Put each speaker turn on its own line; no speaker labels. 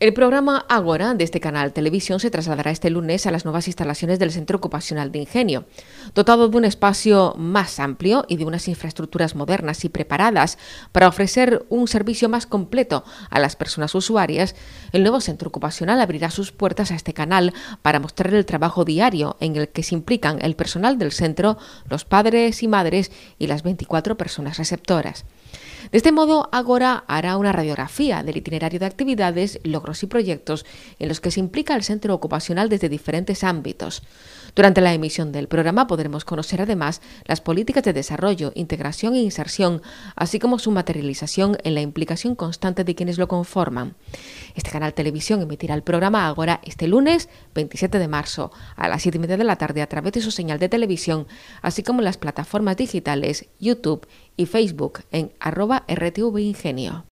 El programa Agora de este canal Televisión se trasladará este lunes a las nuevas instalaciones del Centro Ocupacional de Ingenio. Dotado de un espacio más amplio y de unas infraestructuras modernas y preparadas para ofrecer un servicio más completo a las personas usuarias, el nuevo Centro Ocupacional abrirá sus puertas a este canal para mostrar el trabajo diario en el que se implican el personal del centro, los padres y madres y las 24 personas receptoras. De este modo, Agora hará una radiografía del itinerario de actividades, logros y proyectos en los que se implica el centro ocupacional desde diferentes ámbitos. Durante la emisión del programa podremos conocer además las políticas de desarrollo, integración e inserción, así como su materialización en la implicación constante de quienes lo conforman. Este canal televisión emitirá el programa ahora este lunes 27 de marzo a las 7 y media de la tarde a través de su señal de televisión, así como en las plataformas digitales YouTube y Facebook en arroba RTV Ingenio.